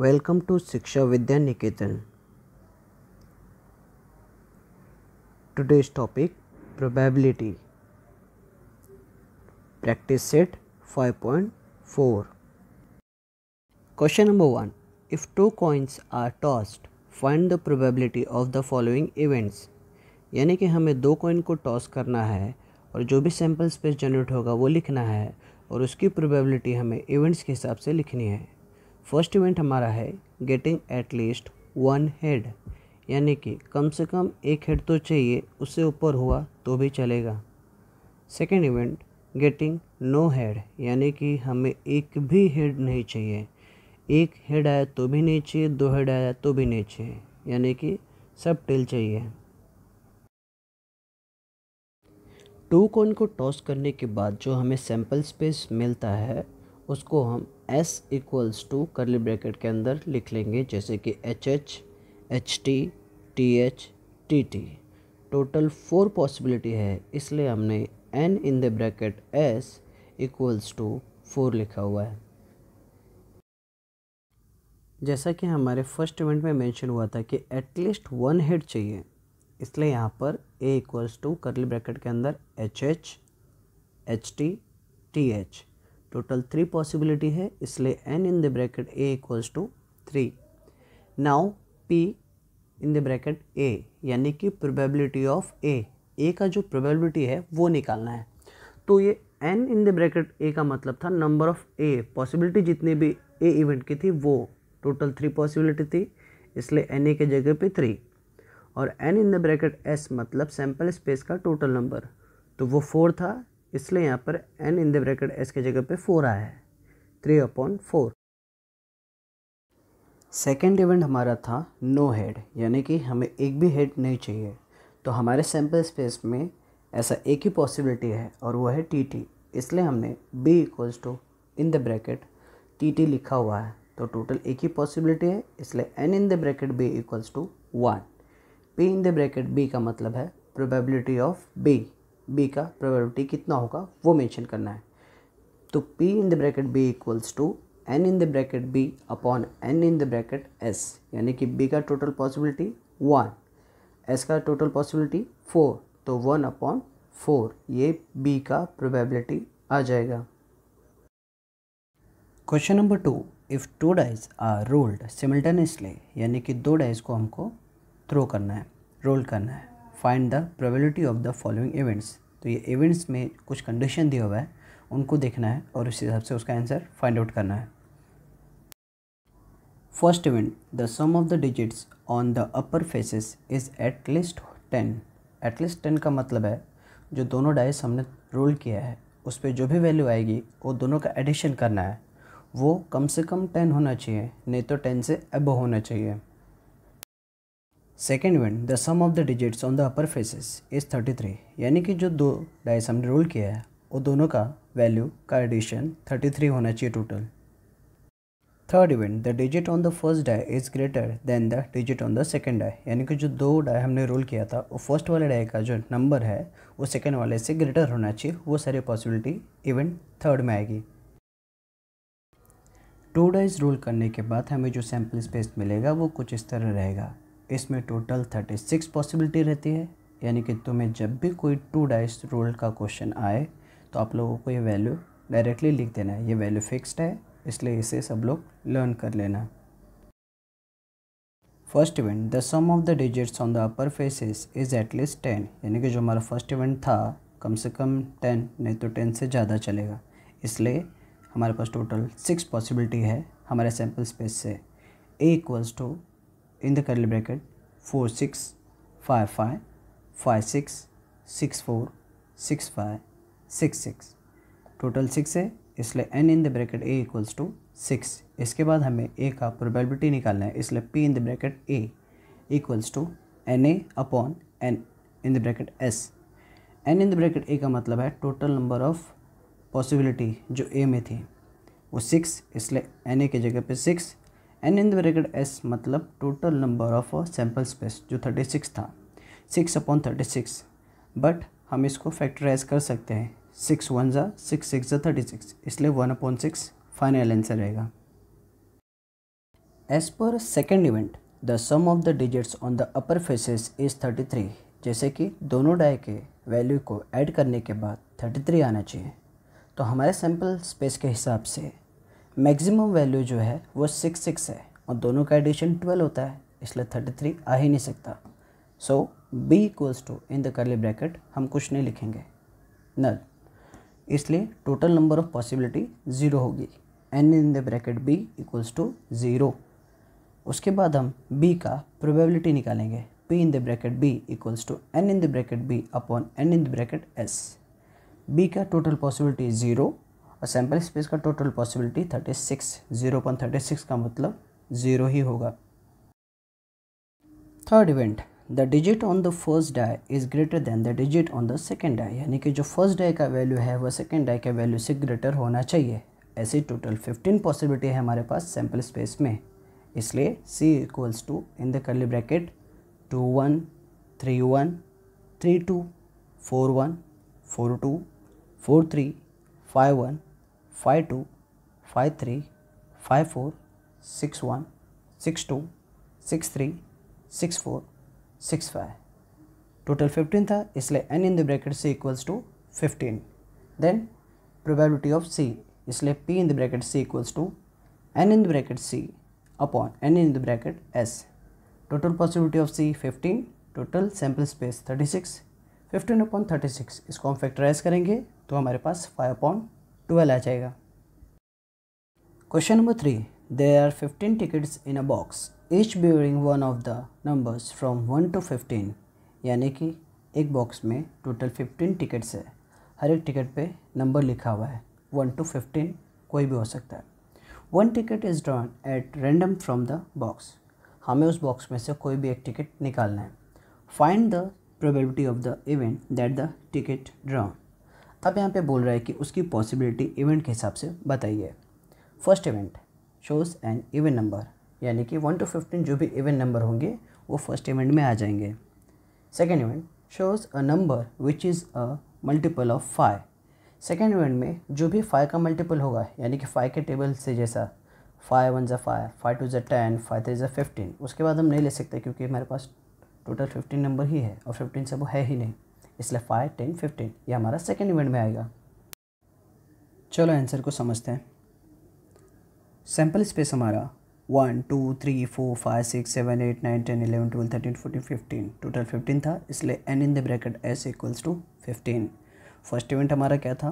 Welcome to Shiksha Vidya Niketan today's topic probability practice set 5.4 question number one if two coins are tossed find the probability of the following events यानी कि हमें दो coin को toss करना है और जो भी सैंपल स्पेस जनरेट होगा वो लिखना है और उसकी प्रोबेबिलिटी हमें इवेंट्स के हिसाब से लिखनी है फर्स्ट इवेंट हमारा है getting at least one head यानी कि कम से कम एक हेड तो चाहिए उससे ऊपर हुआ तो भी चलेगा second event getting no head यानी कि हमें एक भी हेड नहीं चाहिए एक हेड आया तो भी नहीं चाहिए दो हेड आया तो भी नहीं चाहिए यानी कि सब टेल चाहिए टू कोइन को टॉस करने के बाद जो हमें सैंपल स्पेस मिलता है उसको हम S equals to curly bracket के अंदर लिख लेंगे जैसे कि H H H T T H T T total four possibility है इसलिए हमने n in the bracket S equals to four लिखा हुआ है जैसा कि हमारे फर्स्ट इवेंट में मेंशन हुआ था कि एटलीस्ट वन हेड चाहिए इसलिए यहाँ पर A equals to curly bracket के अंदर H H H T T H total three possibility है इसलिए N in the bracket A equals to three now P in the bracket A यानी कि प्रोबेबिलिटी ऑफ ए ए का जो प्रोबेबिलिटी है वो निकालना है तो ये n in the bracket A का मतलब था नंबर ऑफ ए पॉसिबिलिटी जितनी भी ए इवेंट की थी वो टोटल थ्री पॉसिबिलिटी थी इसलिए एन ए के जगह पे थ्री और n in the bracket S मतलब सैम्पल स्पेस का टोटल नंबर तो वो फोर था इसलिए यहाँ पर n in the bracket S के जगह पे फोर आया है three upon four second event हमारा था नो हेड यानी कि हमें एक भी हेड नहीं चाहिए तो हमारे सैम्पल स्पेस में ऐसा एक ही पॉसिबिलिटी है और वो है टी टी इसलिए हमने b equals to in the bracket T T लिखा हुआ है तो टोटल एक ही पॉसिबिलिटी है इसलिए n in the bracket b equals to one p in the bracket b का मतलब है प्रोबेबिलिटी ऑफ बी बी का प्रोबेबिलिटी कितना होगा वो मेंशन करना है तो P in the bracket B equals to N in the bracket B upon N in the bracket S यानी कि बी का टोटल पॉसिबिलिटी वन एस का टोटल पॉसिबिलिटी फोर तो वन अपॉन फोर ये बी का प्रोबेबिलिटी आ जाएगा question number two if two dice are rolled simultaneously यानी कि दो डाइज को हमको थ्रो करना है रोल करना है find the probability of the following events तो ये इवेंट्स में कुछ कंडीशन दिया हुआ है उनको देखना है और उस हिसाब से उसका आंसर फाइंड आउट करना है first event the sum of the digits on the upper faces is at least ten at least ten का मतलब है जो दोनों डाइस हमने रोल किया है उस पर जो भी वैल्यू आएगी वो दोनों का एडिशन करना है वो कम से कम टेन होना चाहिए नहीं तो टेन से अबो होना चाहिए second event the sum of the digits on the upper faces is thirty three यानी कि जो दो डाइस हमने रोल किया है वो दोनों का वैल्यू का एडिशन थर्टी थ्री होना चाहिए total third event the digit on the first die is greater than the digit on the second die यानी कि जो दो डाई हमने रोल किया था वो फर्स्ट वाले डाई का जो नंबर है वो सेकेंड वाले से ग्रेटर होना चाहिए वो सारी पॉसिबिलिटी इवेंट थर्ड में आएगी टू डाइज रोल करने के बाद हमें जो सैम्पल स्पेस मिलेगा वो कुछ इस तरह रहेगा इसमें टोटल थर्टी सिक्स पॉसिबिलिटी रहती है यानी कि तुम्हें जब भी कोई टू डाइस रोल का क्वेश्चन आए तो आप लोगों को ये वैल्यू डायरेक्टली लिख देना है ये वैल्यू फिक्स्ड है इसलिए इसे सब लोग लर्न कर लेना first event the sum of the digits on the upper faces is at least ten यानी कि जो हमारा फर्स्ट इवेंट था कम से कम टेन नहीं तो टेन से ज़्यादा चलेगा इसलिए हमारे पास टोटल सिक्स पॉसिबिलिटी है हमारे सैम्पल स्पेस से A equals to in the curly bracket 4 6 5 5 5 6 6 4 6 5 6 6 total six है इसलिए N in the bracket A equals to six इसके बाद हमें ए का प्रोबेबिलिटी निकालना है इसलिए P in the bracket A equals to n A upon N in the bracket S n in the bracket A का मतलब है टोटल नंबर ऑफ पॉसिबिलिटी जो ए में थी वो सिक्स इसलिए एन ए की जगह पे six n in the bracket S मतलब total number of sample space जो थर्टी सिक्स था six upon thirty six but हम इसको फैक्टराइज कर सकते हैं सिक्स वन ज़ा सिक्स सिक्स ज़ा थर्टी सिक्स इसलिए one upon six final answer रहेगा as per second event the sum of the digits on the upper faces is thirty three जैसे कि दोनों डाई के वैल्यू को ऐड करने के बाद थर्टी थ्री आना चाहिए तो हमारे सैम्पल स्पेस के हिसाब से मैक्सिमम वैल्यू जो है वो सिक्स सिक्स है और दोनों का एडिशन ट्वेल्व होता है इसलिए थर्टी थ्री आ ही नहीं सकता so B equals to in the curly bracket हम कुछ नहीं लिखेंगे नल इसलिए total number of possibility zero होगी n in the bracket B equals to zero उसके बाद हम बी का प्रोबेबिलिटी निकालेंगे P in the bracket B equals to N in the bracket B upon N in the bracket S B का total possibility zero और sample space का total possibility thirty six zero point thirty six का मतलब zero ही होगा third event the digit on the first die is greater than the digit on the second die यानी कि जो first die का वैल्यू है वह सेकेंड डाई के वैल्यू से ग्रेटर होना चाहिए ऐसी टोटल फिफ्टीन पॉसिबिलिटी है हमारे पास सैम्पल स्पेस में इसलिए C equals to in the curly bracket two one three one three two four one four two four three five one five two five three five four six one six two six three six four six five total fifteen था इसलिए N in the bracket C equals to fifteen then probability of C इसलिए P in the bracket C equals to N in the bracket C upon N in the bracket S total possibility of C fifteen total sample space thirty six fifteen upon thirty six इसको हम factorise करेंगे तो हमारे पास five upon twelve आ जाएगा question number three there are fifteen tickets in a box each bearing one of the numbers from one to fifteen यानी कि एक बॉक्स में टोटल फिफ्टीन टिकट्स है हर एक टिकट पे नंबर लिखा हुआ है वन टू फिफ्टीन कोई भी हो सकता है one ticket is drawn at random from the box हमें उस बॉक्स में से कोई भी एक टिकट निकालना है find the probability of the event that the ticket drawn अब यहाँ पे बोल रहा है कि उसकी पॉसिबिलिटी इवेंट के हिसाब से बताइए first event shows an even number यानी कि वन टू फिफ्टीन जो भी इवेंट नंबर होंगे वो फर्स्ट इवेंट में आ जाएंगे second event shows a number which is a multiple of five second event में जो भी फाइव का मल्टीपल होगा यानी कि फाइव के टेबल से जैसा फाइव वन ज़ा फाइव फाइव टू ज़ा टेन फाइव थ्री ज़ा फिफ्टीन उसके बाद हम नहीं ले सकते क्योंकि हमारे पास टोटल फिफ्टीन नंबर ही है और फिफ्टीन से वो है ही नहीं इसलिए फाइव टेन फिफ्टीन ये हमारा सेकेंड इवेंट में आएगा चलो आंसर को समझते हैं सैम्पल स्पेस हमारा one two three four five six seven eight nine ten eleven twelve thirteen fourteen fifteen total fifteen था इसलिए N in the bracket S equals to fifteen first event हमारा क्या था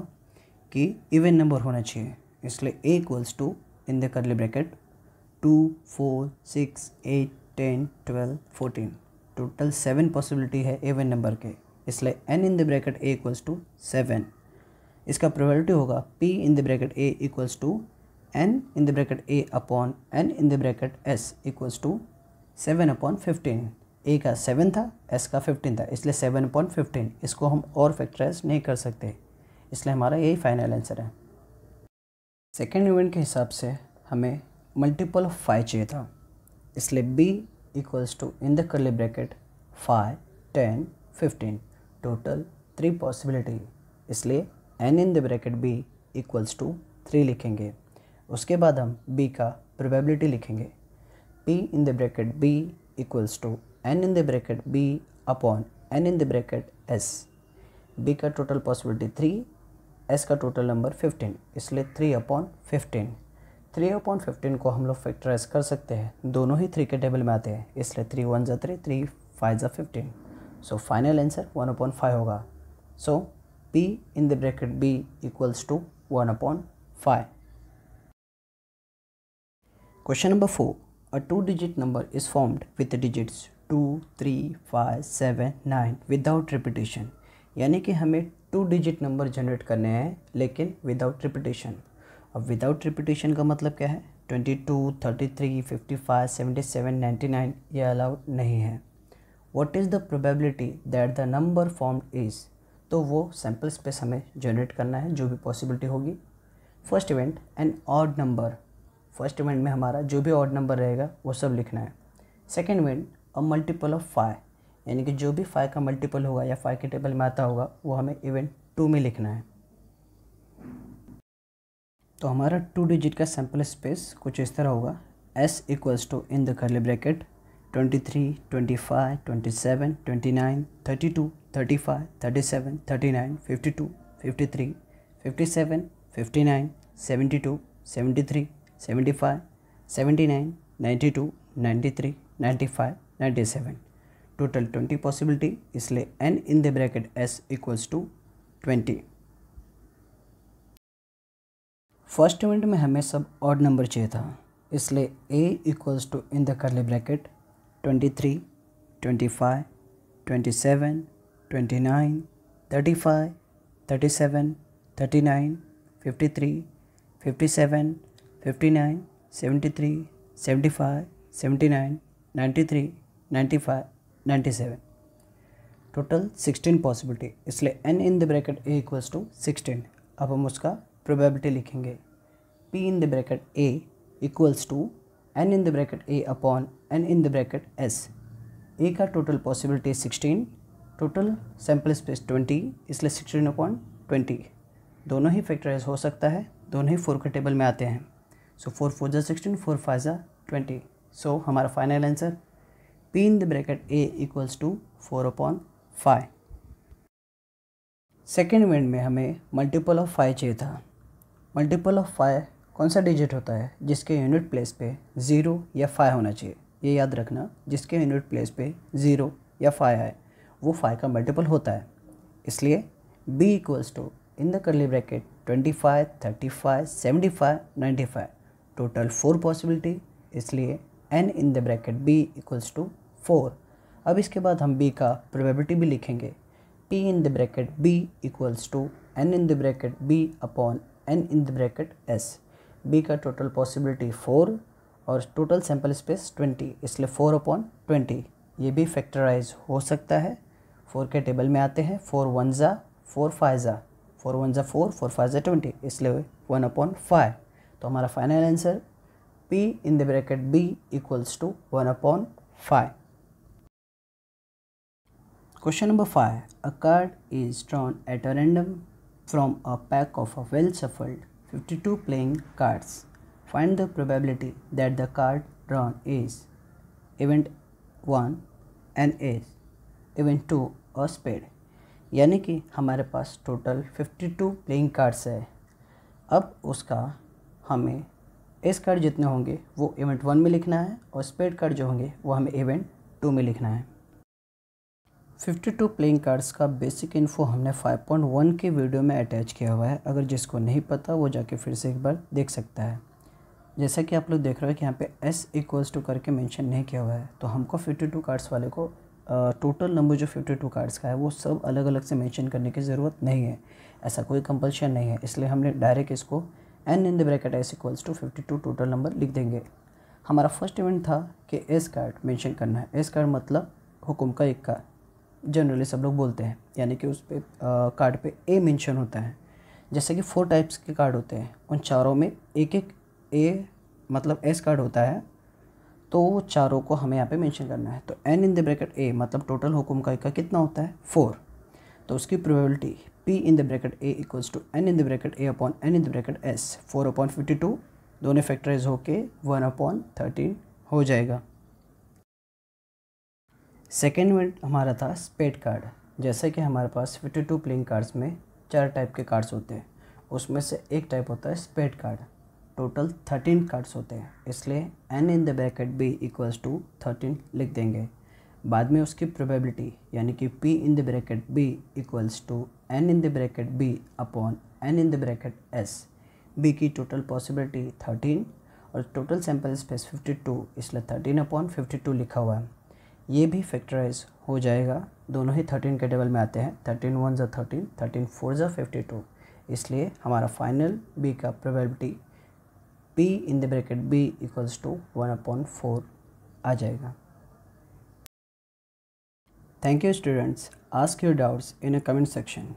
कि इवेंट नंबर होना चाहिए इसलिए A equals to in the curly bracket two four six eight ten twelve fourteen total seven possibility है एवन नंबर के इसलिए N in the bracket A equals to seven इसका प्रोबेबिलिटी होगा P in the bracket A equals to N in the bracket A upon N in the bracket S equals to seven upon fifteen A का seven था S का fifteen था इसलिए seven upon fifteen इसको हम और factorise नहीं कर सकते इसलिए हमारा यही फाइनल आंसर है सेकेंड इवेंट के हिसाब से हमें मल्टीपल ऑफ फाइव चाहिए था इसलिए B equals to in the curly bracket five ten fifteen total three possibility इसलिए N in the bracket B equals to three लिखेंगे उसके बाद हम बी का प्रोबेबिलिटी लिखेंगे P in the bracket B equals to N in the bracket B upon N in the bracket S B का total possibility three S का total number fifteen इसलिए three upon fifteen three upon fifteen को हम लोग factorise कर सकते हैं दोनों ही थ्री के टेबल में आते हैं इसलिए थ्री वन ज़ा थ्री थ्री फाइव ज़ा fifteen so final answer one upon five होगा so P in the bracket B equals to one upon five question number four a two digit number is formed with digits two three five seven nine without repetition यानी कि हमें to digit number generate करने हैं लेकिन without repetition अब without repetition का मतलब क्या है twenty two thirty three fifty five seventy seven ninety nine ये अलाउड नहीं है what is the probability that the number formed is तो वो सैम्पल स्पेस हमें जनरेट करना है जो भी पॉसिबिलिटी होगी first event and odd number first event में हमारा जो भी ऑड नंबर रहेगा वो सब लिखना है second event a multiple of five यानी कि जो भी फाइव का मल्टीपल होगा या फाइव के टेबल में आता होगा वो हमें इवेंट टू में लिखना है तो हमारा टू डिजिट का सैम्पल स्पेस कुछ इस तरह होगा S equals to in the curly bracket twenty three twenty five twenty seven twenty nine thirty two thirty five thirty seven thirty nine fifty two fifty three fifty seven fifty nine seventy two seventy three seventy five seventy nine ninety two ninety three ninety five ninety seven total twenty possibility इसलिए N in the bracket S equals to twenty first event में हमें सब odd number चाहिए था इसलिए A equals to in the curly bracket twenty three twenty five twenty seven twenty nine thirty five thirty seven thirty nine fifty three fifty seven fifty nine seventy three seventy five seventy nine three five seven total sixteen possibility इसलिए N in the bracket A equals to sixteen अब हम उसका probability लिखेंगे P in the bracket A equals to N in the bracket A upon N in the bracket S A का total possibility sixteen total sample space twenty इसलिए sixteen upon twenty दोनों ही factorise हो सकता है दोनों ही four के table में आते हैं सो फोर फोर ज़ा सिक्सटीन फोर फाइव ज़ा ट्वेंटी सो हमारा final answer P in the bracket A equals to four upon five second event में हमें मल्टीपल ऑफ फाइव चाहिए था मल्टीपल ऑफ फाइव कौन सा डिजिट होता है जिसके यूनिट प्लेस पे ज़ीरो या फाइव होना चाहिए ये याद रखना जिसके यूनिट प्लेस पे ज़ीरो या फाइव है वो फाइव का मल्टीपल होता है इसलिए B equals to in the curly bracket twenty five thirty five seventy five ninety five total four possibility इसलिए N in the bracket B equals to four अब इसके बाद हम बी का प्रोबेबिलिटी भी लिखेंगे P in the bracket B equals to N in the bracket B upon N in the bracket S B का total possibility four और total sample space twenty इसलिए फोर अपॉन ट्वेंटी ये भी factorise हो सकता है फोर के table में आते हैं फोर वन ज़ा फोर फाइव ज़ा फोर वन ज़ा फोर फोर फाइव ज़ा ट्वेंटी इसलिए वन अपॉन फाइव तो हमारा final answer P in the bracket B equals to one upon five question number five a card is drawn at a random from a pack of a well shuffled 52 playing cards. Find the probability that the card drawn is event 1 an ace, event 2 a spade. यानी कि हमारे पास total 52 playing cards है अब उसका हमें S card जितने होंगे वो इवेंट वन में लिखना है और स्पेड कार्ड जो होंगे वो हमें इवेंट टू में लिखना है 52 प्लेइंग कार्ड्स का बेसिक इन्फो हमने 5.1 के वीडियो में अटैच किया हुआ है अगर जिसको नहीं पता वो जाके फिर से एक बार देख सकता है जैसा कि आप लोग देख रहे हो कि यहाँ पे एस इक्वल्स टू करके मेंशन नहीं किया हुआ है तो हमको 52 कार्ड्स वाले को टोटल नंबर जो 52 कार्ड्स का है वो सब अलग अलग से मैंशन करने की ज़रूरत नहीं है ऐसा कोई कंपल्शन नहीं है इसलिए हमने डायरेक्ट इसको N in the bracket S equals to fifty two total number लिख देंगे हमारा फर्स्ट इवेंट था कि एस कार्ड मैंशन करना है एस कार्ड मतलब हुकुम का इक्का जनरली सब लोग बोलते हैं यानी कि उस पर कार्ड पे ए मेंशन होता है जैसे कि फोर टाइप्स के कार्ड होते हैं उन चारों में एक एक ए मतलब एस कार्ड होता है तो वो चारों को हमें यहाँ पे मेंशन करना है तो N in the bracket A मतलब टोटल हुकुम का इक्का कितना होता है फोर तो उसकी probability P in the bracket A equals to N in the bracket A upon N in the bracket S four upon fifty two दोनों फैक्टराइज होके वन अपॉन थर्टीन हो जाएगा सेकेंड में हमारा था स्पेड कार्ड जैसे कि हमारे पास फिफ्टी टू प्लेइंग कार्ड्स में चार टाइप के कार्ड्स होते हैं उसमें से एक टाइप होता है spade card total thirteen cards होते हैं इसलिए N in the bracket B equals to thirteen लिख देंगे बाद में उसकी प्रोबेबिलिटी यानी कि P in the bracket B equals to N in the bracket B upon N in the bracket S B की टोटल पॉसिबिलिटी थर्टीन और total sample space fifty two इसलिए थर्टीन अपॉन फिफ्टी टू लिखा हुआ है ये भी factorise हो जाएगा दोनों ही थर्टीन के टेबल में आते हैं थर्टीन वन ज़ा थर्टीन थर्टीन फोर ज़ा फिफ्टी टू इसलिए हमारा फाइनल बी का probability P in the bracket B equals to one upon four आ जाएगा thank you students ask your doubts in a comment section